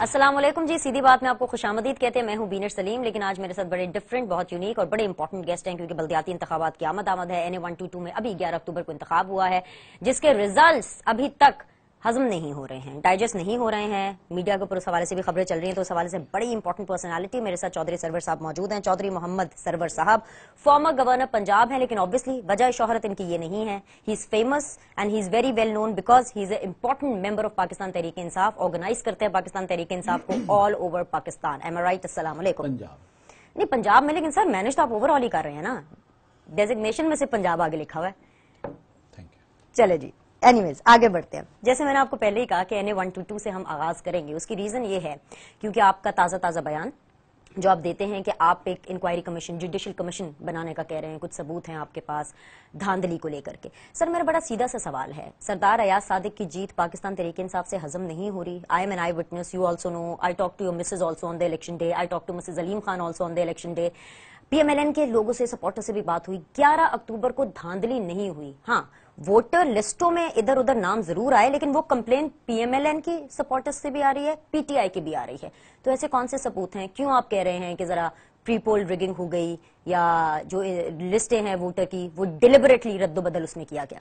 असलम जी सीधी बात में आपको खुशामदीद कहते हैं मैं हूं बीनर सलीम लेकिन आज मेरे साथ बड़े डिफरेंट बहुत यूनिक और बड़े इंपॉर्टेंट गेस्ट हैं क्योंकि बल्दियाती इंतबात की आमद आमद है एन ए वन टू टू में अभी ग्यारह अक्टूबर को इंतबाब हुआ है जिसके रिजल्ट अभी तक हजम नहीं हो रहे हैं डाइजेस्ट नहीं हो रहे हैं मीडिया के ऊपर उस हवाले से भी खबरें चल रही हैं तो उस हवाले से बड़ी इंपॉर्टेंट पर्सनालिटी मेरे साथ चौधरी सरवर साहब मौजूद हैं चौधरी मोहम्मद सरवर साहब फॉर्मर गवर्नर पंजाब हैं लेकिन ऑब्वियसली वजह शोहरत इनकी ये नहीं है he is famous and he is very well known because he is a important member of Pakistan Tehreek Insaf organize करते हैं पाकिस्तान तहरीक इंसाफ को all over Pakistan am right Aslam नहीं पंजाब में लेकिन सर मैनेज तो आप ओवरऑल ही कर रहे हैं ना डेजिग्नेशन में से पंजाब आगे लिखा हुआ है चले जी एनीवेज आगे बढ़ते हैं जैसे मैंने आपको पहले ही कहा कि एन ए वन टू टू से हम आगाज करेंगे उसकी रीजन ये है क्योंकि आपका ताजा ताजा बयान जो आप देते हैं कि आप एक इंक्वायरी कमीशन जुडिशियल कमीशन बनाने का कह रहे हैं कुछ सबूत हैं आपके पास धांधली को लेकर के सर मेरा बड़ा सीधा सा सवाल है सरदार अयाज सादिक की जीत पाकिस्तान तरीके इंसाफ से हजम नहीं हो रही I am an eyewitness you also know I talk to your Mrs also on the election day I talk to Mrs Aleem Khan also on the election day PMLN के लोगों से सपोर्टर से भी बात हुई ग्यारह अक्टूबर को धांधली नहीं हुई हाँ वोटर लिस्टों में इधर उधर नाम जरूर आए लेकिन वो कंप्लेन पीएमएलएन की सपोर्टर्स से भी आ रही है पीटीआई की भी आ रही है तो ऐसे कौन से सबूत हैं क्यों आप कह रहे हैं कि जरा प्री पोल रिगिंग हो गई या जो लिस्टें हैं वोटर की वो डिलिबरेटली रद्दोबदल उसमें किया गया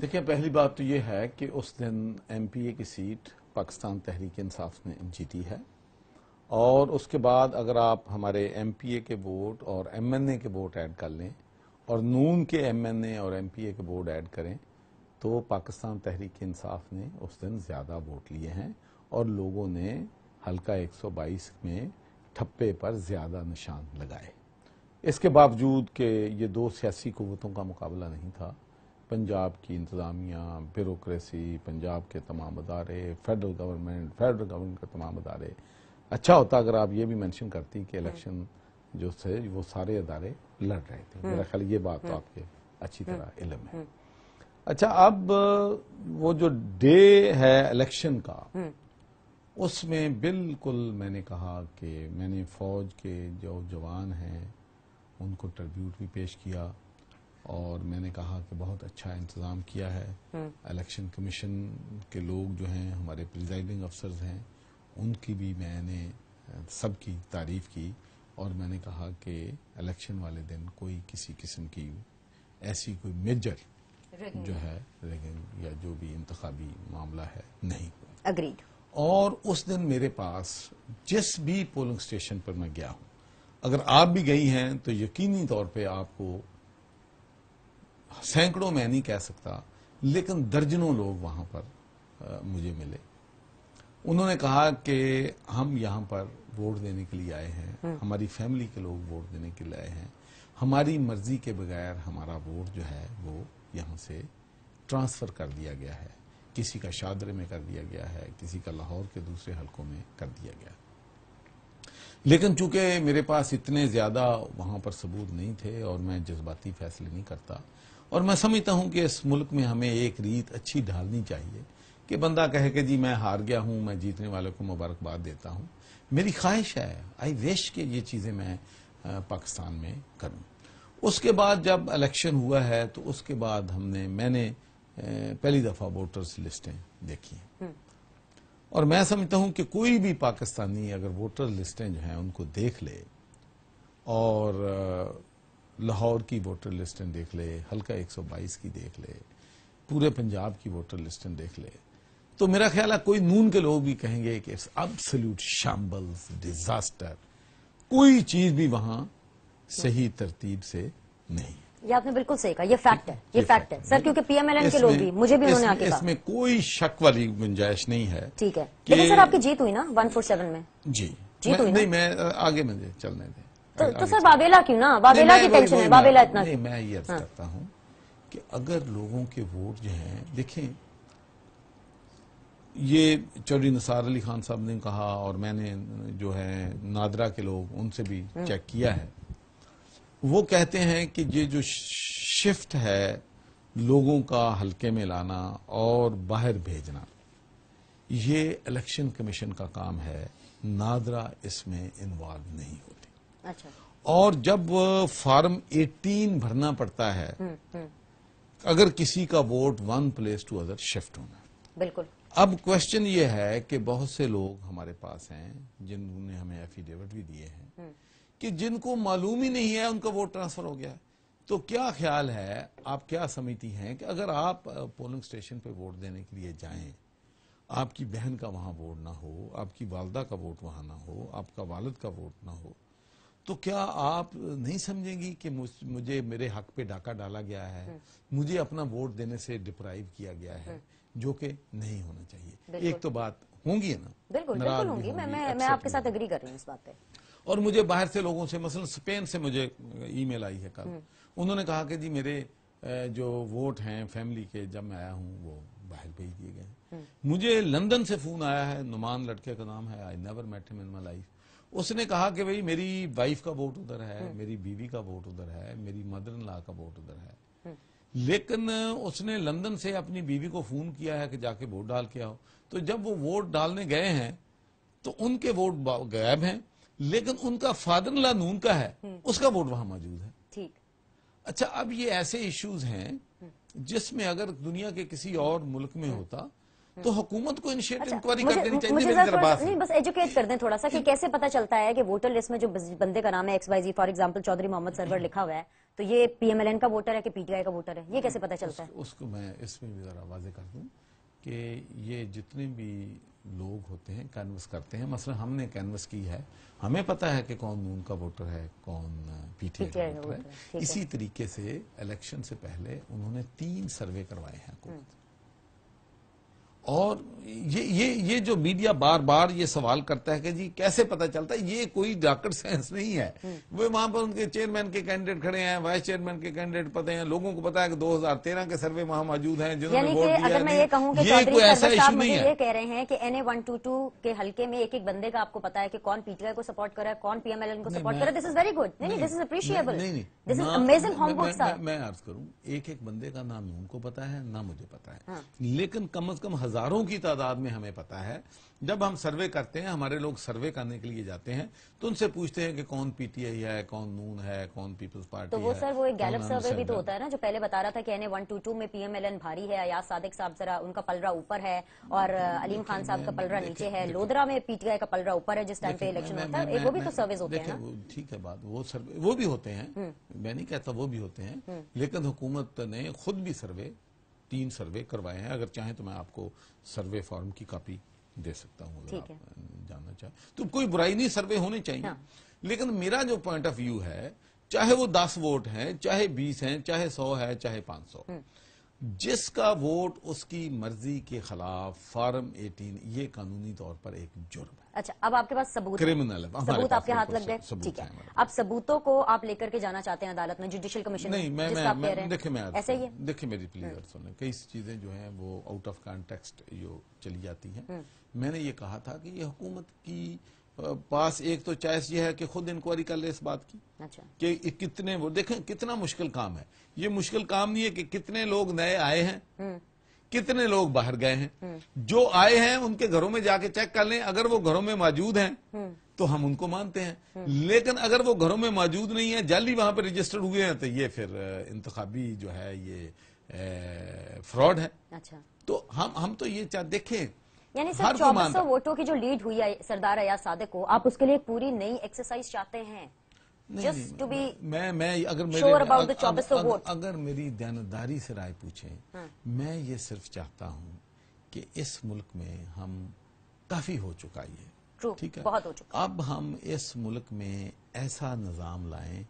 देखिए पहली बात तो ये है कि उस दिन एम की सीट पाकिस्तान तहरीक इंसाफ ने जीती है और उसके बाद अगर आप हमारे एमपीए के वोट और एमएनए के वोट ऐड कर लें और नून के एमएनए और एमपीए के वोट ऐड करें तो पाकिस्तान तहरीक इंसाफ ने उस दिन ज़्यादा वोट लिए हैं और लोगों ने हल्का 122 में ठप्पे पर ज़्यादा निशान लगाए इसके बावजूद कि ये दो सियासी क़वतों का मुकाबला नहीं था पंजाब की इंतज़ामिया ब्यूरोसी पंजाब के तमाम अदारे फेडरल गवर्नमेंट फेडरल गवर्नमेंट के तमाम अदारे अच्छा होता अगर आप ये भी मेंशन करती कि हम्म। इलेक्शन जो थे वो सारे अदारे लड़ रहे थे मेरा हम्म। ख्याल ये बात तो आपके अच्छी हम्म। तरह इलम है अच्छा अब वो जो डे है इलेक्शन का उसमें बिल्कुल मैंने कहा कि मैंने फौज के जो जवान हैं उनको ट्रिब्यूट भी पेश किया और मैंने कहा कि बहुत अच्छा इंतज़ाम किया है इलेक्शन कमीशन के लोग जो हैं हमारे प्रिजाइडिंग अफसर हैं उनकी भी मैंने सबकी तारीफ की और मैंने कहा कि इलेक्शन वाले दिन कोई किसी किस्म की ऐसी कोई मेजर जो है लेकिन या जो भी इंतबी मामला है नहीं अग्रीड और उस दिन मेरे पास जिस भी पोलिंग स्टेशन पर मैं गया हूं अगर आप भी गई हैं तो यकीनी तौर पे आपको सैकड़ों मैं नहीं कह सकता लेकिन दर्जनों लोग वहां पर आ, मुझे मिले उन्होंने कहा कि हम यहाँ पर वोट देने के लिए आए हैं हम्म। हमारी फैमिली के लोग वोट देने के लिए आए हैं हमारी मर्जी के बगैर हमारा वोट जो है वो यहाँ से ट्रांसफर कर दिया गया है किसी का शादरे में कर दिया गया है किसी का लाहौर के दूसरे हलकों में कर दिया गया लेकिन चूंकि मेरे पास इतने ज्यादा वहां पर सबूत नहीं थे और मैं जज्बाती फैसले नहीं करता और मैं समझता हूं कि इस मुल्क में हमें एक रीत अच्छी ढालनी चाहिए कि बंदा कहे कि जी मैं हार गया हूं मैं जीतने वाले को मुबारकबाद देता हूं मेरी ख्वाहिश है आई विश के ये चीज़ें मैं पाकिस्तान में करूं उसके बाद जब इलेक्शन हुआ है तो उसके बाद हमने मैंने पहली दफ़ा वोटर्स लिस्टें देखी हैं हम्म। और मैं समझता हूं कि कोई भी पाकिस्तानी अगर वोटर लिस्टें जो हैं उनको देख ले और लाहौर की वोटर लिस्टें देख ले हल्का 122 की देख ले पूरे पंजाब की वोटर लिस्टें देख ले तो मेरा ख्याल है कोई नून के लोग भी कहेंगे कि इट्स अब्सोल्यूट शाम्बल्स डिजास्टर कोई चीज भी वहां सही तरतीब से नहीं ये आपने बिल्कुल सही कहा ये फैक्ट है ये, ये फैक्ट है सर क्योंकि पीएमएलएन के लोग भी मुझे भी उन्होंने आके इसमें कोई शक वाली गुंजाइश नहीं है ठीक है लेकिन सर आपकी जीत हुई ना वन फोर सेवन में जी जीत हुई नहीं मैं आगे मुझे चलने दें तो, तो सर बाबेला क्यों ना बाबेला की टेंशन है बाबेला इतना मैं ये हाँ। करता हूँ कि अगर लोगों के वोट जो है देखें ये चौधरी नसार अली खान साहब ने कहा और मैंने जो है नादरा के लोग उनसे भी हम्म। चेक किया है वो कहते हैं कि ये जो शिफ्ट है लोगों का हल्के में लाना और बाहर भेजना ये इलेक्शन कमीशन का काम है नादरा इसमें इन्वॉल्व नहीं होती अच्छा। और जब फॉर्म 18 भरना पड़ता है हुँ, हम्म, हुँ। हम्म। अगर किसी का vote one place to other shift होना बिल्कुल अब क्वेश्चन ये है कि बहुत से लोग हमारे पास हैं जिन्होंने हमें एफिडेविट भी दिए हैं हम्म। कि जिनको मालूम ही नहीं है उनका वोट ट्रांसफर हो गया तो क्या ख्याल है आप क्या समिति हैं कि अगर आप पोलिंग स्टेशन पे वोट देने के लिए जाएं आपकी बहन का वहां वोट ना हो आपकी वालदा का वोट वहां ना हो आपका वालद का वोट ना हो तो क्या आप नहीं समझेंगी कि मुझे मेरे हक पे डाका डाला गया है हम्म। मुझे अपना वोट देने से डिप्राइव किया गया है हम्म। जो कि नहीं होना चाहिए एक तो बात होंगी ना बिल्कुल बिल्कुल होंगी मैं मैं, मैं आपके साथ एग्री कर रही हूँ इस बात पे और मुझे बाहर से लोगों से मसलन स्पेन से मुझे ईमेल आई है कल हम्म। उन्होंने कहा कि जी मेरे जो वोट हैं फैमिली के जब मैं आया हूँ वो बाहर भेज दिए गए हम्म। मुझे लंदन से फोन आया है नुमान लड़के का नाम है I never met him in my life उसने कहा कि भाई मेरी वाइफ का हम्म। वोट उधर है मेरी बीवी का वोट उधर है मेरी मदर इन लॉ का वोट उधर है लेकिन उसने लंदन से अपनी बीवी को फोन किया है कि जाके वोट डाल के आओ तो जब वो वोट डालने गए हैं तो उनके वोट गायब हैं लेकिन उनका फादर ला नून का है हम्म। उसका वोट वहां मौजूद है ठीक अच्छा अब ये ऐसे इश्यूज हैं जिसमें अगर दुनिया के किसी और मुल्क में होता तो हुकूमत को इनिशिएटिव इंक्वायरी अच्छा, कर देनी चाहिए मेरी तरफ नहीं बस एजुकेट कर दें थोड़ा सा कि कैसे पता चलता है कि वोटर लिस्ट में जो बंदे का नाम है X Y Z for example Chaudhry Mohammad Sarwar लिखा हुआ है तो ये पीएमएलएन का वोटर है कि पीटीआई का वोटर है ये कैसे पता चलता है उसको मैं इसमें भी जरा वाजे कर दूं कि ये जितने भी लोग होते हैं कैनवस करते हैं मसलन हमने कैनवस की है हमें पता है कि कौन नून का वोटर है कौन पीटीआई uh, का वोटर है इसी तरीके से इलेक्शन से पहले उन्होंने तीन सर्वे करवाए हैं हुकूमत हम्म। और ये ये ये जो मीडिया बार बार ये सवाल करता है कि जी कैसे पता चलता है ये कोई डॉक्टर साइंस नहीं है हम्म। वो वहां पर उनके चेयरमैन के कैंडिडेट खड़े हैं वाइस चेयरमैन के कैंडिडेट पते हैं लोगों को पता है कि 2013 के सर्वे वहां मौजूद हैं जिन्होंने वोट दिया अगर मैं ये कहूँ ये कोई ऐसा इशू नहीं है ये कह रहे हैं कि एन ए के हल्के में एक एक बंदे का आपको पता है कि कौन पीटीआई को सपोर्ट कर रहा है कौन पीएमएलएन को सपोर्ट कर रहा है दिस इज वेरी गुड नहीं this is appreciable this is amazing homework मैं अर्ज करूं एक एक बंदे का नाम उनको पता है ना मुझे पता है हाँ। लेकिन कम अज कम हजारों की तादाद में हमें पता है जब हम सर्वे करते हैं हमारे लोग सर्वे करने के लिए जाते हैं तो उनसे पूछते हैं कि कौन पीटीआई है कौन नून है कौन पीपल्स पार्टी तो वो है, सर वो एक गैलप सर्वे भी तो होता है ना जो पहले बता रहा था कि एन वन टू टू में पीएमएलएन भारी है अयाज सादिक साहब जरा उनका पलरा ऊपर है और अलीम खान साहब का पलरा नीचे है लोधरा में पीटीआई का पलरा ऊपर है जिस टाइम पे इलेक्शन होता है वो भी तो सर्वे होते हैं ठीक है बात वो सर्वे वो भी होते हैं हम्म। मैं नहीं कहता वो भी होते हैं हम्म। लेकिन हुकूमत ने खुद भी सर्वे तीन सर्वे करवाए हैं अगर चाहें तो मैं आपको सर्वे फॉर्म की कॉपी दे सकता हूँ अगर आप जानना चाहें तो कोई बुराई नहीं सर्वे होने चाहिए हाँ। लेकिन मेरा जो पॉइंट ऑफ व्यू है चाहे वो दस वोट हैं चाहे बीस हैं चाहे सौ है चाहे पांच सौ हम्म। जिसका वोट उसकी मर्जी के खिलाफ फार्म 18 ये कानूनी तौर पर एक जुर्म है अच्छा अब आपके पास सबूत क्रिमिनल सबूत आपके हाथ लग गए ठीक है अब सबूतों को आप लेकर के जाना चाहते हैं अदालत में जुडिशियल कमीशन नहीं मैं मैं, मैं देखिए मैं ऐसे ही देखिए मेरी प्लीज हम्म। सुने कई चीजें जो है वो आउट ऑफ कॉन्टेक्स्ट जो चली जाती है हम्म। मैंने ये कहा था कि ये हुकूमत की पास एक तो चॉइस ये है कि खुद इंक्वायरी कर ले इस बात की अच्छा। कि कितने वो देखें कितना मुश्किल काम है ये मुश्किल काम नहीं है कि कितने लोग नए आए हैं हम्म। कितने लोग बाहर गए हैं हम्म। जो आए हैं उनके घरों में जाके चेक कर लें अगर वो घरों में मौजूद हैं हम्म। तो हम उनको मानते हैं लेकिन अगर वो घरों में मौजूद नहीं है जाली वहां पर रजिस्टर्ड हुए हैं तो ये फिर इंतबी जो है ये फ्रॉड है अच्छा। तो हम हम तो ये देखें यानी सर चौबीस सौ वोटों की जो लीड हुई है सरदार अयाज सादक को आप उसके लिए पूरी नई एक्सरसाइज चाहते हैं जस्ट टू बी मैं मैं अगर मेरे अबाउट द चौबीस सौ वोट अगर मेरी दयानदारी से राय पूछे हाँ। मैं ये सिर्फ चाहता हूँ कि इस मुल्क में हम काफी हो चुका ये ठीक है बहुत हो चुका अब हम इस मुल्क में ऐसा निजाम लाएं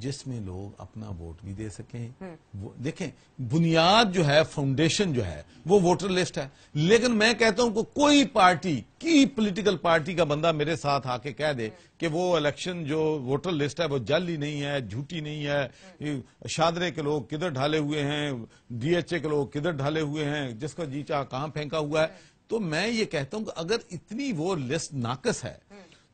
जिसमें लोग अपना वोट भी दे सकें हम्म। वो देखें बुनियाद जो है फाउंडेशन जो है वो वोटर लिस्ट है लेकिन मैं कहता हूं को कोई पार्टी की पॉलिटिकल पार्टी का बंदा मेरे साथ आके कह दे हम्म। कि वो इलेक्शन जो वोटर लिस्ट है वो जाली नहीं है झूठी नहीं है हम्म। शादरे के लोग किधर ढाले हुए हैं डीएचए के लोग किधर ढाले हुए हैं जिसका जीचा कहां फेंका हुआ है तो मैं ये कहता हूं कि अगर इतनी वो लिस्ट नाकस है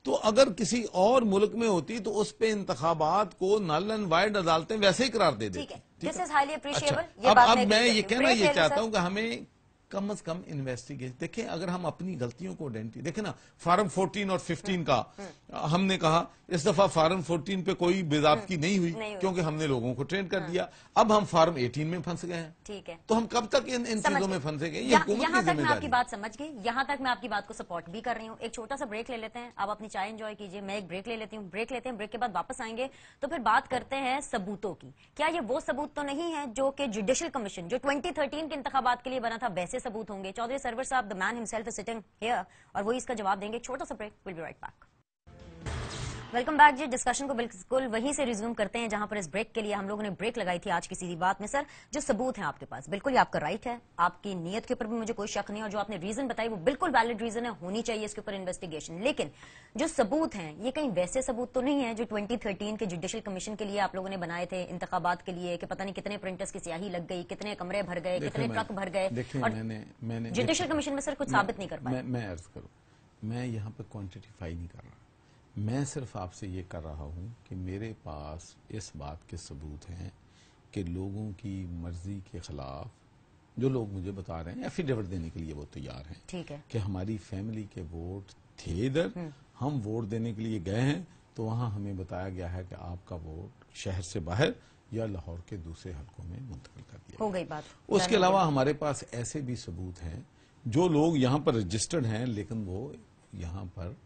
तो अगर किसी और मुल्क में होती तो उस पे इंतबात को नल एंड वाइड अदालतें वैसे ही करार दे देती है दिस इज हाईली अप्रिशिएबल अब अब मैं ये कहना ये चाहता हूँ कि हमें कम अज कम इन्वेस्टिगेट देखें अगर हम अपनी गलतियों को आइडेंटिटी देखें ना फार्म 14 और 15 का हम्म, हम्म। हमने कहा इस दफा फार्म 14 पे कोई बेजाबकी हम्म, नहीं हुई क्योंकि हमने लोगों को ट्रेन कर हाँ। दिया अब हम फार्म 18 में फंस गए हैं ठीक है तो हम कब तक इन इन चीजों में फंसे गए आपकी बात समझ गई यहाँ तक मैं आपकी बात को सपोर्ट भी कर रही हूँ एक छोटा सा ब्रेक ले लेते हैं आप अपनी चाय एंजॉय कीजिए मैं एक ब्रेक ले लेती हूँ ब्रेक लेते हैं ब्रेक के बाद वापस आएंगे तो फिर बात करते हैं सबूतों की क्या ये वो सबूत तो नहीं है जो कि जुडिशियल कमीशन जो ट्वेंटी के इंतबात के लिए बना था वैसे सबूत होंगे चौधरी सरवर साहब the man himself is sitting here और वही इसका जवाब देंगे छोटा सा break will be right back welcome back जी डिस्कशन को बिल्कुल वहीं से रिज्यूम करते हैं जहां पर इस ब्रेक के लिए हम लोगों ने ब्रेक लगाई थी आज की सीधी बात में सर जो सबूत है आपके पास बिल्कुल आपका राइट है आपकी नियत के ऊपर भी मुझे कोई शक नहीं और जो आपने रीजन बताई वो बिल्कुल वैलिड रीजन है होनी चाहिए इसके ऊपर इन्वेस्टिगेशन लेकिन जो सबूत है ये कहीं वैसे सबूत तो नहीं है जो ट्वेंटी के जुडिशियल कमीशन के लिए आप लोगों ने बनाए थे इंतबात के लिए कि पता नहीं कितने प्रिंटर्स की स्याही लग गई कितने कमरे भर गए कितने ट्रक भर गए जुडिशियल कमीशन में सर कुछ साबित नहीं कर पाया मैं यहाँ पर क्वान्टिटीफाई नहीं कर रहा मैं सिर्फ आपसे ये कर रहा हूँ कि मेरे पास इस बात के सबूत हैं कि लोगों की मर्जी के खिलाफ जो लोग मुझे बता रहे हैं एफिडेविट देने के लिए वो तैयार हैं ठीक है कि हमारी फैमिली के वोट थे इधर हम्म। हम वोट देने के लिए गए हैं तो वहाँ हमें बताया गया है कि आपका वोट शहर से बाहर या लाहौर के दूसरे हलकों में मुंतकिल कर दिया हो गई बात उसके अलावा हमारे पास ऐसे भी सबूत हैं जो लोग यहाँ पर रजिस्टर्ड हैं लेकिन वो यहाँ पर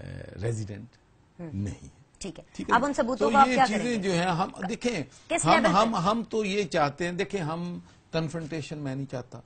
रेजिडेंट हम्म। नहीं है ठीक है ठीक है अब उन सबूतों तो ये चीजें जो है हम देखें हम हम हम तो ये चाहते हैं देखें हम कन्फ्रंटेशन मैं नहीं चाहता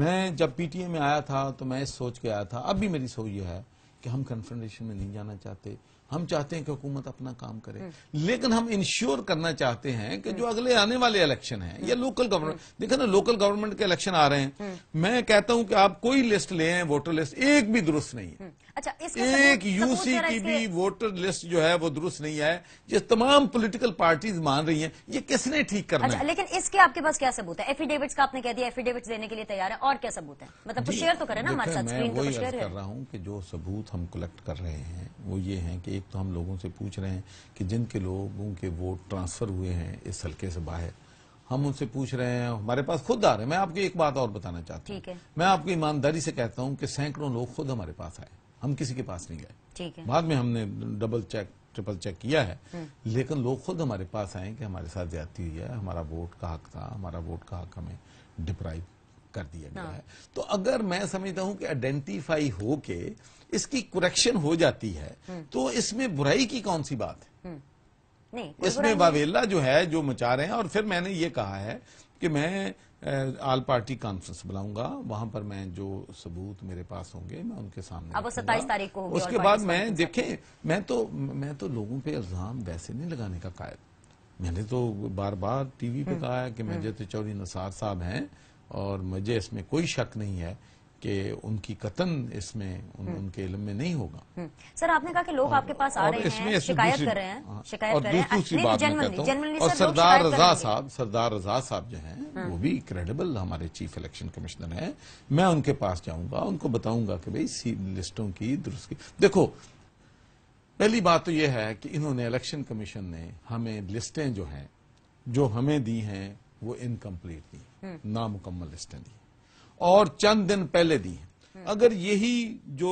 मैं जब पीटीए में आया था तो मैं सोच के आया था अब भी मेरी सोच यह है कि हम कन्फ्रंटेशन में नहीं जाना चाहते हम चाहते हैं कि हुकूमत अपना काम करे हम्म। लेकिन हम इंश्योर करना चाहते हैं कि जो हम्म। अगले आने वाले इलेक्शन हैं या लोकल गवर्नमेंट देखे ना लोकल गवर्नमेंट के इलेक्शन आ रहे हैं मैं कहता हूं कि आप कोई लिस्ट ले वोटर लिस्ट एक भी दुरुस्त नहीं है अच्छा एक यूसी की भी वोटर लिस्ट जो है वो दुरुस्त नहीं है ये तमाम पॉलिटिकल पार्टीज मान रही हैं ये किसने ठीक करना अच्छा, है लेकिन इसके आपके पास क्या सबूत है एफिडेविट्स का आपने कह दिया एफिडेविट देने के लिए तैयार है और क्या सबूत है मतलब शेयर तो करें ना हमारे साथ स्क्रीन तो कर रहा हूँ कि जो सबूत हम कलेक्ट कर रहे हैं वो ये है कि एक तो हम लोगों से पूछ रहे हैं कि जिनके लोगों के वोट ट्रांसफर हुए हैं इस हल्के से बाहर हम उनसे पूछ रहे हैं हमारे पास खुद आ रहे हैं मैं आपको एक बात और बताना चाहता हूँ मैं आपको ईमानदारी से कहता हूँ कि सैकड़ों लोग खुद हमारे पास आए हम किसी के पास नहीं गए बाद में हमने डबल चेक ट्रिपल चेक किया है हम्म। लेकिन लोग खुद हमारे पास आए कि हमारे साथ ज्यादा हुई है हमारा वोट का हक था हमारा वोट का हक हमें डिप्राइव कर दिया गया हाँ। है तो अगर मैं समझता हूं कि आइडेंटिफाई होके इसकी कुरेक्शन हो जाती है हम्म। तो इसमें बुराई की कौन सी बात है हम्म। इसमें वावेला जो है जो मचा रहे हैं और फिर मैंने ये कहा है कि मैं ऑल पार्टी कॉन्फ्रेंस बुलाऊंगा वहां पर मैं जो सबूत मेरे पास होंगे मैं उनके सामने अब सत्ताईस तारीख को उसके बाद मैं देखें मैं तो मैं तो लोगों पे इल्जाम वैसे नहीं लगाने का कायल मैंने तो बार बार टीवी पे हम्म, कहा है कि मजद हम्म। चौधरी नसार साहब हैं और मुझे इसमें कोई शक नहीं है कि उनकी कतन इसमें उन, हम्म। उनके इलम में नहीं होगा हम्म। सर आपने कहा कि लोग और, आपके पास आ रहे हैं शिकायत कर रहे हैं हाँ, शिकायत और दूसरी तो बात जनरली, और सरदार रजा साहब सरदार रजा साहब जो हैं हम्म। वो भी क्रेडिबल हमारे चीफ इलेक्शन कमिश्नर हैं मैं उनके पास जाऊंगा उनको बताऊंगा कि भाई लिस्टों की दुरुस्ती देखो पहली बात तो यह है कि इन्होंने इलेक्शन कमीशन ने हमें लिस्टें जो हैं जो हमें दी हैं वो इनकम्प्लीट दी नामुकम्मल लिस्टें दी और चंद दिन पहले दी है हम्म। अगर यही जो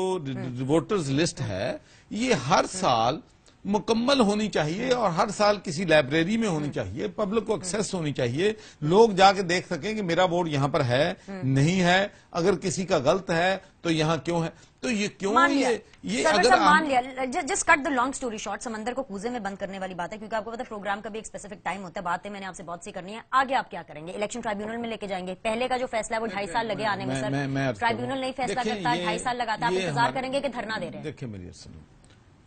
वोटर्स हम्म। लिस्ट है ये हर हम्म। साल मुकम्मल होनी चाहिए और हर साल किसी लाइब्रेरी में होनी चाहिए पब्लिक को एक्सेस होनी चाहिए लोग जाके देख सकें कि मेरा वोट यहाँ पर है नहीं है अगर किसी का गलत है तो यहाँ क्यों है तो ये क्यों मान ये, ये अगर मान लिया just cut the long story short समंदर को कूजे में बंद करने वाली बात है क्योंकि आपको पता प्रोग्राम का भी एक स्पेसिफिक टाइम होता है बातें मैंने आपसे बहुत सी करनी है आगे आप क्या करेंगे इलेक्शन ट्राइब्यूनल में लेके जाएंगे पहले का जो फैसला है वो ढाई साल लगे आने में सर ट्राइब्यूनल नहीं फैसला करता ढाई साल लगाता आप इंतजार करेंगे कि धरना दे रहे हैं देखिए मेरी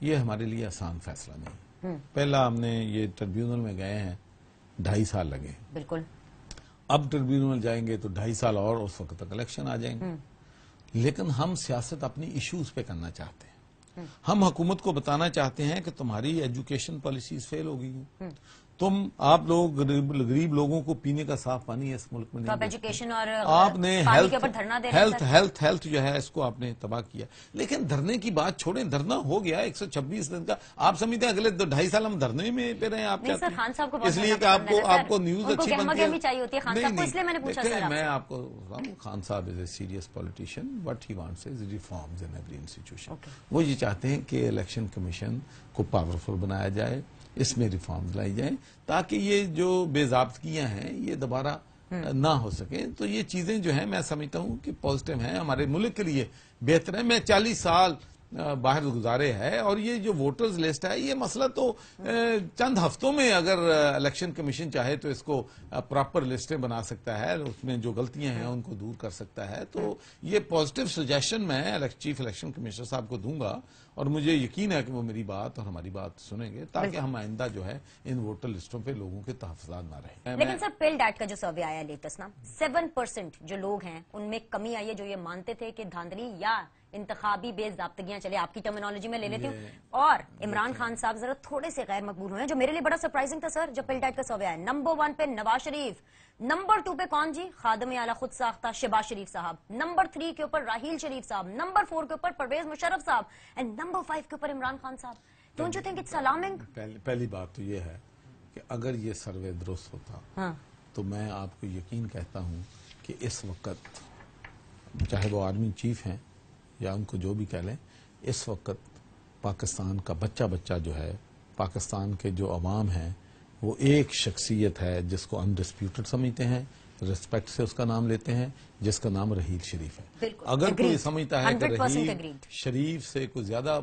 ये हमारे लिए आसान फैसला नहीं हम्म। पहला हमने ये ट्रिब्यूनल में गए हैं ढाई साल लगे बिल्कुल अब ट्रिब्यूनल जाएंगे तो ढाई साल और उस वक्त तक इलेक्शन आ जाएंगे हम्म। लेकिन हम सियासत अपनी इश्यूज पे करना चाहते हैं हम्म। हम हुकूमत को बताना चाहते हैं कि तुम्हारी एजुकेशन पॉलिसीज फेल हो गई हैं तुम आप लोग गरीब, गरीब लोगों को पीने का साफ पानी है इस मुल्क में तो नहीं एजुकेशन और आपने health health, health health health जो है इसको आपने तबाह किया लेकिन धरने की बात छोड़े धरना हो गया 126 दिन का आप समझते हैं अगले दो ढाई साल हम धरने में पे रहे आप क्या इसलिए कि आपको आपको न्यूज अच्छी मैं आपको खान साहब is a serious politician what he wants is reforms in every institution वो ये चाहते हैं कि इलेक्शन कमीशन को पावरफुल बनाया जाए इसमें रिफॉर्म्स लाई जाए ताकि ये जो बेजाबतगियां हैं ये दोबारा हम्म। ना हो सके तो ये चीजें जो है मैं समझता हूँ कि पॉजिटिव है हमारे मुल्क के लिए बेहतर है मैं चालीस साल बाहर गुजारे है और ये जो वोटर्स लिस्ट है ये मसला तो चंद हफ्तों में अगर इलेक्शन कमीशन चाहे तो इसको प्रॉपर लिस्टें बना सकता है उसमें जो गलतियां हैं उनको दूर कर सकता है तो ये पॉजिटिव सजेशन मैं चीफ इलेक्शन कमिश्नर साहब को दूंगा और मुझे यकीन है कि वो मेरी बात और हमारी बात सुनेंगे ताकि हम आइंदा जो है इन वोटर लिस्टों पे लोगों के तहफात ना रहे लेकिन सर पेल डाट का जो सर्वे आया लेटेस्ट ना सेवन परसेंट जो लोग हैं उनमें कमी आई है जो ये मानते थे कि धांधली या इंतबी बेज जब्तगियां चले आपकी टर्मिनोलॉजी में ले लेती हूँ और इमरान तो- खान साहब जरा थोड़े से गैर मकबूल हुए हैं जो मेरे लिए बड़ा सरप्राइजिंग था सर जब पिलटाइट का सर्वे आया नंबर वन पे नवाज शरीफ नंबर टू पे कौन जी खादम आला खुद साख्ता शिबाज शरीफ साहब नंबर थ्री के ऊपर राहील शरीफ साहब नंबर फोर के ऊपर परवेज मुशरफ साहब एंड नंबर फाइव के ऊपर इमरान खान साहब don't you think it's alarming पहली बात तो ये है कि अगर ये सर्वे दुरुस्त होता हाँ। तो मैं आपको यकीन कहता हूँ कि इस वक्त चाहे वो आर्मी चीफ हैं या उनको जो भी कह लें इस वक्त पाकिस्तान का बच्चा बच्चा जो है पाकिस्तान के जो अवाम हैं वो एक शख्सियत है जिसको अनडिस्प्यूटेड समझते हैं रिस्पेक्ट से उसका नाम लेते हैं जिसका नाम रहील शरीफ है अगर कोई समझता है कि रहील शरीफ से कुछ ज्यादा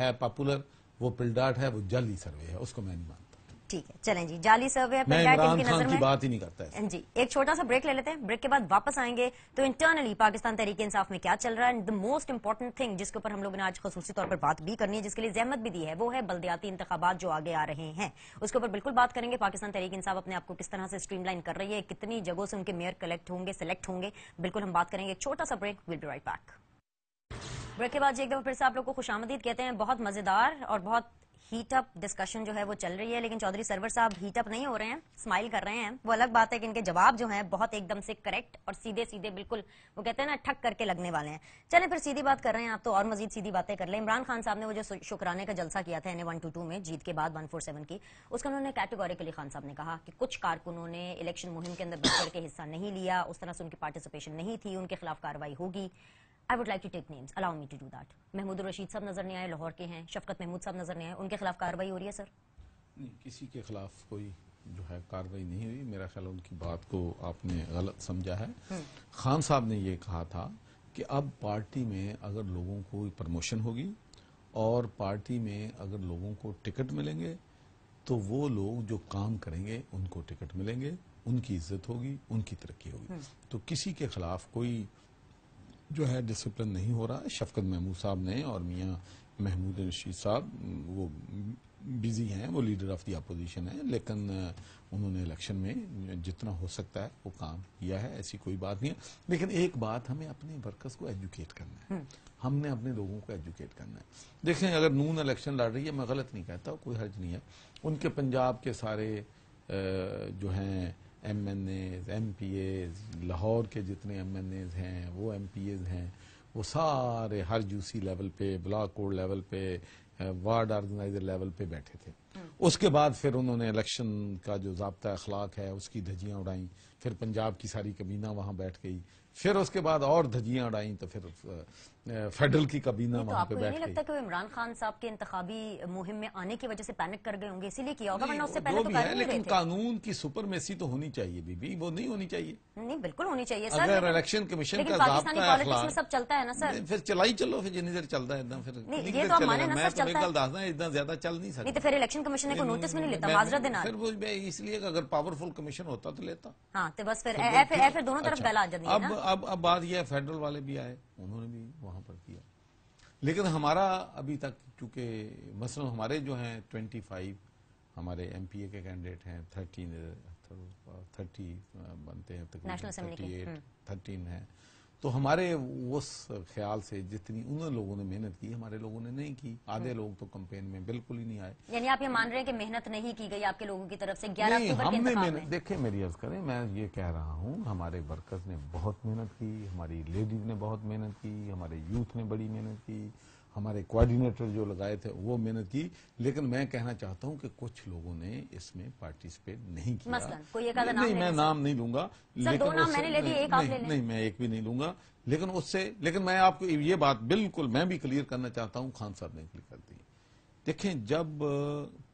है पॉपुलर वो पिल्डाट है वो ही सर्वे है उसको मैं नहीं मानता ठीक है चलें जी जाली सर्वे मैं इमरान की बात ही नहीं करता है जी एक छोटा सा ब्रेक ले लेते हैं ब्रेक के बाद वापस आएंगे तो इंटरनली पाकिस्तान तरीके इंसाफ में क्या चल रहा है द मोस्ट इंपॉर्टेंट थिंग जिसके ऊपर हम लोगों ने आज खसूसी तौर पर बात भी करनी है जिसके लिए जहमत भी दी है वो है बल्दियाती इंतबात जो आगे आ रहे हैं उसके ऊपर बिल्कुल बात करेंगे पाकिस्तान तरीके इंसाफ अपने आपको किस तरह से स्ट्रीमलाइन कर रही है कितनी जगहों से उनके मेयर कलेक्ट होंगे सिलेक्ट होंगे बिल्कुल हम बात करेंगे छोटा सा break will be right back break के बाद एक दफा फिर से आप लोग को खुशामदीद कहते हैं बहुत मजेदार और बहुत हीटअप डिस्कशन जो है वो चल रही है लेकिन चौधरी सरवर साहब हीटअप नहीं हो रहे हैं स्माइल कर रहे हैं वो अलग बात है कि इनके जवाब जो हैं बहुत एकदम से करेक्ट और सीधे सीधे बिल्कुल वो कहते हैं ना ठक करके लगने वाले हैं चले फिर सीधी बात कर रहे हैं आप तो और मजीद सीधी बातें कर ले इमरान खान साहब ने वो जो शुक्राने का जलसा किया था एन वन टू टू में जीत के बाद वन फोर सेवन की उसका उन्होंने कैटेगोरिकली खान साहब ने कहा कि कुछ कारकुनों ने इलेक्शन मुहिम के अंदर बढ़ के हिस्सा नहीं लिया उस तरह से उनकी पार्टिसिपेशन नहीं थी उनके खिलाफ कार्रवाई होगी I would like to take names allow me to do that Mahmood Rashid साहब नजर नहीं आए लाहौर के हैं शफकत महमूद साहब नजर नहीं आए उनके खिलाफ कार्रवाई हो रही है सर नहीं किसी के खिलाफ कोई जो है कार्रवाई नहीं हुई मेरा ख्याल उनकी बात को आपने गलत समझा है हम्म। खान साहब ने यह कहा था कि अब पार्टी में अगर लोगों को प्रमोशन होगी और पार्टी में अगर लोगों को टिकट मिलेंगे तो वो लोग जो काम करेंगे उनको टिकट मिलेंगे उनकी इज्जत होगी उनकी तरक्की होगी हम्म। तो किसी के खिलाफ कोई जो है डिसिप्लिन नहीं हो रहा है शफकत महमूद साहब ने और मियाँ महमूद रशीद साहब वो बिजी हैं वो लीडर ऑफ द अपोजिशन है लेकिन उन्होंने इलेक्शन में जितना हो सकता है वो काम किया है ऐसी कोई बात नहीं है लेकिन एक बात हमें अपने वर्कर्स को एजुकेट करना है हम्म। हमने अपने लोगों को एजुकेट करना है देखें अगर नून इलेक्शन लड़ रही है मैं गलत नहीं कहता कोई हर्ज नहीं है उनके पंजाब के सारे जो हैं M N As M P As Lahore के जितने एम एन एज हैं वो एम पी एज हैं वो सारे हर जूसी लेवल पे ब्लॉक कोड लेवल पे वार्ड ऑर्गेनाइजर लेवल पे बैठे थे हम्म। उसके बाद फिर उन्होंने इलेक्शन का जो जबता अखलाक है उसकी धजियाँ उड़ाई फिर पंजाब की सारी कबीना वहां बैठ गई फिर उसके बाद और धजियां उड़ाई तो फिर फेडरल की कबीना तो वहां पे बैठ गई लगता कि इमरान खान साहब के इंतबी मुहिम में आने की वजह से पैनिक कर गए होंगे इसीलिए किया होगा वरना उससे पहले तो लेकिन कानून की सुपरमेसी तो होनी चाहिए बीबी वो नहीं होनी चाहिए नहीं बिल्कुल होनी चाहिए अगर इलेक्शन कमीशन का सब चलता है ना सर फिर चलाई चलो फिर जितनी देर चलता है इतना फिर ये तो आप तो इतना ज्यादा चल नहीं तो सकता फिर इलेक्शन कमीशन ने कोई नोटिस में नहीं लेता माजरा देना फिर इसलिए अगर पावरफुल कमीशन होता तो लेता हाँ बस फिर तो फिर दोनों तरफ अच्छा। अब, अब अब अब बात यह फेडरल वाले भी आए उन्होंने भी वहां पर किया लेकिन हमारा अभी तक चूंकि मसल हमारे जो हैं ट्वेंटी फाइव हमारे एम पी ए के कैंडिडेट हैं थर्टीन थर्टी बनते हैं थर्टी एट थर्टीन है तो हमारे उस ख्याल से जितनी उन लोगों ने मेहनत की हमारे लोगों ने नहीं की हम्म। आधे लोग तो कंपेन में बिल्कुल ही नहीं आए यानी आप ये मान रहे हैं कि मेहनत नहीं की गई आपके लोगों की तरफ से ग्यारह हमने मेहनत देखे मेरी अर्ज करें मैं ये कह रहा हूँ हमारे वर्कर्स ने बहुत मेहनत की हमारी लेडीज ने बहुत मेहनत की हमारे यूथ ने बड़ी मेहनत की हमारे कोऑर्डिनेटर जो लगाए थे वो मेहनत की लेकिन मैं कहना चाहता हूं कि कुछ लोगों ने इसमें पार्टिसिपेट नहीं किया मसलन, कोई एक नहीं, नहीं मैं नाम नहीं लूंगा लेकिन दो नाम मैंने ले एक नहीं, नहीं मैं एक भी नहीं लूंगा लेकिन उससे लेकिन मैं आपको ये बात बिल्कुल मैं भी क्लियर करना चाहता हूँ खान साहब ने क्लियर कर दी देखें जब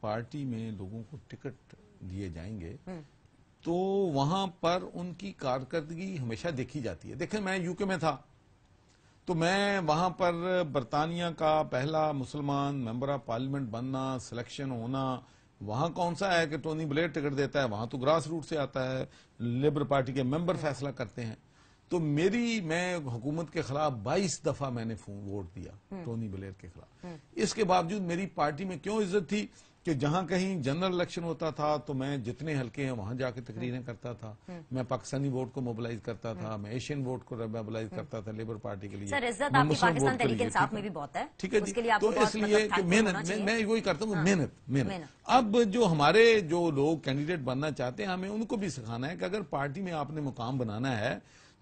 पार्टी में लोगों को टिकट दिए जाएंगे हम्म। तो वहां पर उनकी कारकर्दगी हमेशा देखी जाती है देखें मैं यूके में था तो मैं वहां पर बरतानिया का पहला मुसलमान मेंबर ऑफ पार्लियामेंट बनना सिलेक्शन होना वहां कौन सा है कि टोनी ब्लेड टिकट देता है वहां तो ग्रास रूट से आता है लेबर पार्टी के मेंबर फैसला करते हैं तो मेरी मैं हुकूमत के खिलाफ 22 दफा मैंने वोट दिया हम्म। टोनी ब्लेयर के खिलाफ हम्म। इसके बावजूद मेरी पार्टी में क्यों इज्जत थी कि जहां कहीं जनरल इलेक्शन होता था तो मैं जितने हल्के हैं वहां जाके तकरीरें हम्म। करता था हम्म। मैं पाकिस्तानी वोट को मोबिलाइज करता था हम्म। मैं एशियन वोट को मोबिलाइज करता था लेबर पार्टी के लिए मुस्लिम है ठीक है तो इसलिए मतलब मेहनत मैं वही करता हूँ हाँ। मेहनत मेहनत अब जो हमारे जो लोग कैंडिडेट बनना चाहते हैं हमें उनको भी सिखाना है कि अगर पार्टी में आपने मुकाम बनाना है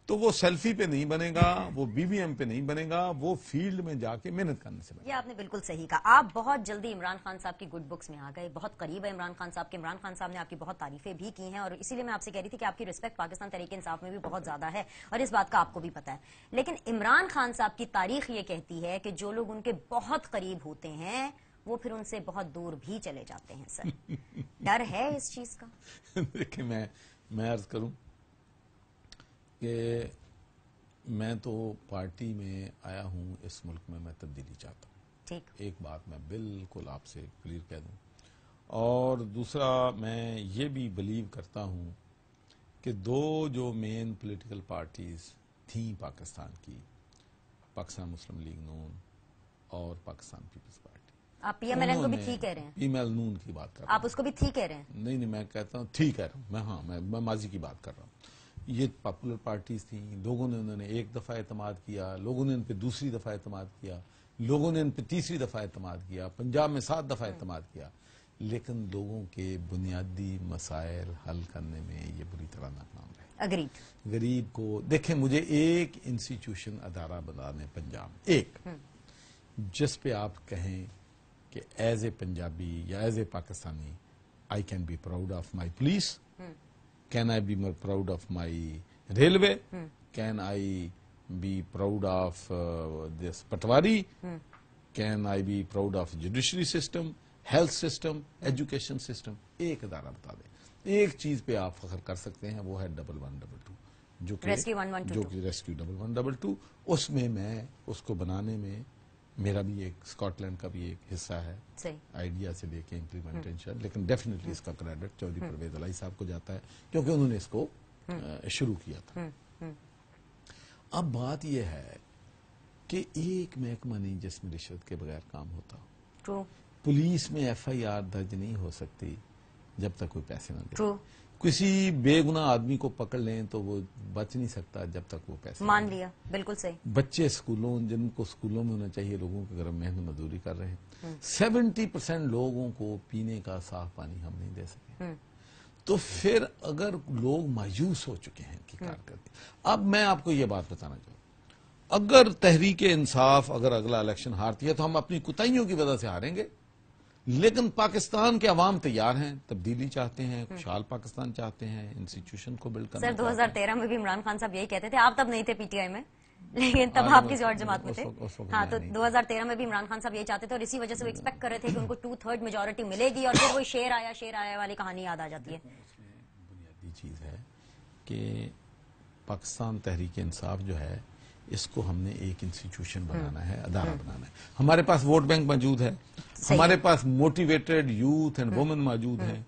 तो वो सेल्फी पे नहीं बनेगा वो बीबीएम पे नहीं बनेगा वो फील्ड में जाके मेहनत करने से बनेगा। ये आपने बिल्कुल सही कहा आप बहुत जल्दी इमरान खान साहब की गुड बुक्स में आ गए बहुत करीब है इमरान खान साहब के इमरान खान साहब ने आपकी बहुत तारीफें भी की हैं और इसीलिए मैं आपसे कह रही थी कि आपकी रिस्पेक्ट पाकिस्तान तरीके इंसाफ में भी बहुत ज्यादा है और इस बात का आपको भी पता है लेकिन इमरान खान साहब की तारीख ये कहती है कि जो लोग उनके बहुत करीब होते हैं वो फिर उनसे बहुत दूर भी चले जाते हैं सर डर है इस चीज का देखिए मैं मैं अर्ज करूं कि मैं तो पार्टी में आया हूँ इस मुल्क में मैं तब्दीली चाहता हूँ एक बात मैं बिल्कुल आपसे क्लियर कह दूँ और दूसरा मैं ये भी बिलीव करता हूँ कि दो जो मेन पॉलिटिकल पार्टीज़ थी पाकिस्तान की पाकिस्तान मुस्लिम लीग नून और पाकिस्तान पीपल्स पार्टी आप पीएमएलएन को भी ठीक कह रहे हैं पीएमएल नून की बात कर रहा आप उसको भी ठीक कह रहे हैं नहीं नहीं मैं कहता हूँ ठीक कह रहा हूँ मैं हाँ मैं, मैं माजी की बात कर रहा हूँ ये पॉपुलर पार्टीज थी लोगों ने उन्होंने एक दफ़ा अतमाद किया लोगों ने उन पर दूसरी दफ़ा अतमाद किया लोगों ने उन पर तीसरी दफ़ा अतमाद किया पंजाब में सात दफ़ा अतमाद हम्म। किया लेकिन लोगों के बुनियादी मसाइल हल करने में ये बुरी तरह नाकाम रहे गरीब गरीब को देखें मुझे एक इंस्टीट्यूशन अदारा बनाने पंजाब एक हम्म। जिस पे आप कहें कि एज ए पंजाबी या as a Pakistani I can be proud of my police Can I be more proud of my railway? Hmm. Can I be proud of uh, this Patwari? Hmm. Can I be proud of judiciary system, health system, education system? एक अदारा बता दें एक चीज पे आप फख्र कर सकते हैं वो है डबल वन डबल टू जो कि रेस्क्यू वन वन जो कि rescue double one double two उसमें मैं उसको बनाने में मेरा भी एक स्कॉटलैंड का भी एक हिस्सा है आइडिया से लेके इम्प्लीमेंटेशन लेकिन डेफिनेटली हम्म। इसका क्रेडिट चौधरी हम्म। परवेज अलाई साहब को जाता है क्योंकि उन्होंने इसको हम्म। शुरू किया था अब बात यह है कि एक महकमा नहीं जिसमें रिश्वत के बगैर काम होता पुलिस में आर दर्ज नहीं हो सकती जब तक कोई पैसे ना दे किसी बेगुना आदमी को पकड़ लें तो वो बच नहीं सकता जब तक वो पैसे मान लिया बिल्कुल सही बच्चे स्कूलों जिनको स्कूलों में होना चाहिए लोगों के घर मेहनत मजदूरी कर रहे हैं हम्म। सेवेंटी परसेंट लोगों को पीने का साफ पानी हम नहीं दे सके हम्म। तो फिर अगर लोग मायूस हो चुके हैं कि हम्म। कारकर्दगी अब मैं आपको ये बात बताना चाहूँ अगर तहरीक इंसाफ अगर अगला इलेक्शन हारती है तो हम अपनी कुताइयों की वजह से हारेंगे लेकिन पाकिस्तान के अवाम तैयार हैं तब्दीली चाहते हैं खुशहाल पाकिस्तान चाहते हैं इंस्टीट्यूशन को बिल्ड करना सर 2013 में भी इमरान खान साहब यही कहते थे आप तब नहीं थे पीटीआई में लेकिन तब आप किसी और जमात में थे हाँ तो 2013 में भी इमरान खान साहब यही चाहते थे और इसी वजह से वो एक्सपेक्ट कर रहे थे कि उनको टू थर्ड मेजोरिटी मिलेगी और फिर वो शेर आया शेर आया वाली कहानी याद आ जाती है बुनियादी चीज़ है कि पाकिस्तान तहरीक इंसाफ जो है इसको हमने एक इंस्टीट्यूशन हम्म। बनाना है अदारा हम्म। बनाना है हमारे पास वोट बैंक मौजूद है हमारे पास मोटिवेटेड यूथ एंड वुमेन मौजूद हम्म। हैं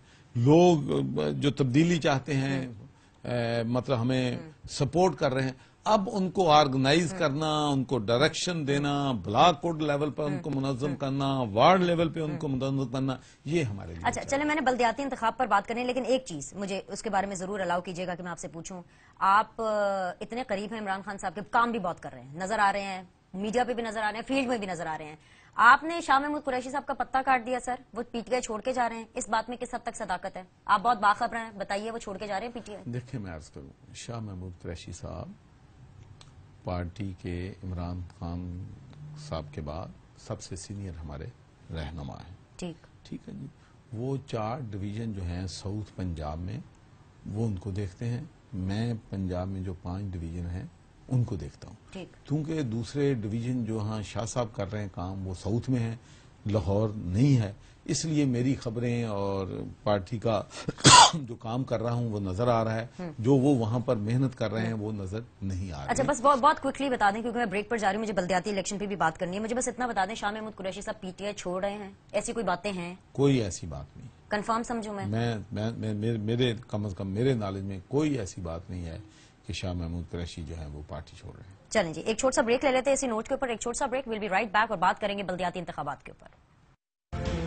लोग जो तब्दीली चाहते हैं मतलब हमें सपोर्ट कर रहे हैं अब उनको ऑर्गेनाइज करना उनको डायरेक्शन देना ब्लॉक कोड लेवल पर उनको मुनजम करना वार्ड लेवल पे उनको मुनजम करना ये हमारे लिए अच्छा, अच्छा चले मैंने बल्दियाती इंतखाब पर बात करें लेकिन एक चीज मुझे उसके बारे में जरूर अलाउ कीजिएगा कि मैं आपसे पूछूं आप इतने करीब हैं इमरान खान साहब के काम भी बहुत कर रहे हैं नजर आ रहे हैं मीडिया पे भी नजर आ रहे हैं फील्ड में भी नजर आ रहे हैं आपने शाह महमूद कुरैशी साहब का पत्ता काट दिया सर वो पीटीआई छोड़ के जा रहे हैं इस बात में किस हद तक सदाकत है आप बहुत बाखबर हैं बताइए वो छोड़ के जा रहे हैं पीटीआई देखिए मैं अर्ज करूँ शाह महमूद कुरैशी साहब पार्टी के इमरान खान साहब के बाद सबसे सीनियर हमारे रहनुमा हैं ठीक ठीक है जी वो चार डिवीज़न जो हैं साउथ पंजाब में वो उनको देखते हैं मैं पंजाब में जो पांच डिवीज़न हैं उनको देखता हूँ क्योंकि दूसरे डिवीज़न जो हाँ शाह साहब कर रहे हैं काम वो साउथ में है लाहौर नहीं है इसलिए मेरी खबरें और पार्टी का जो काम कर रहा हूं वो नजर आ रहा है हम्म। जो वो वहां पर मेहनत कर रहे हैं वो नजर नहीं आ रहा अच्छा बस बहुत बहुत क्विकली बता दें क्योंकि मैं ब्रेक पर जा रही हूं मुझे बल्दियाती इलेक्शन पे भी बात करनी है मुझे बस इतना बता दें शाह महमूद कुरैशी साहब पीटीआई छोड़ रहे हैं ऐसी कोई बातें हैं कोई ऐसी बात नहीं कन्फर्म समझू मैं मैं, मैं, मैं मेरे, मेरे कम अज कम मेरे नॉलेज में कोई ऐसी बात नहीं है कि शाह महमूद कुरैशी जो है वो पार्टी छोड़ रहे हैं चलें जी एक छोटा सा ब्रेक ले लेते हैं इसी नोट के ऊपर एक छोटा सा break will be right back और बात करेंगे बल्दियाती इंतबात के ऊपर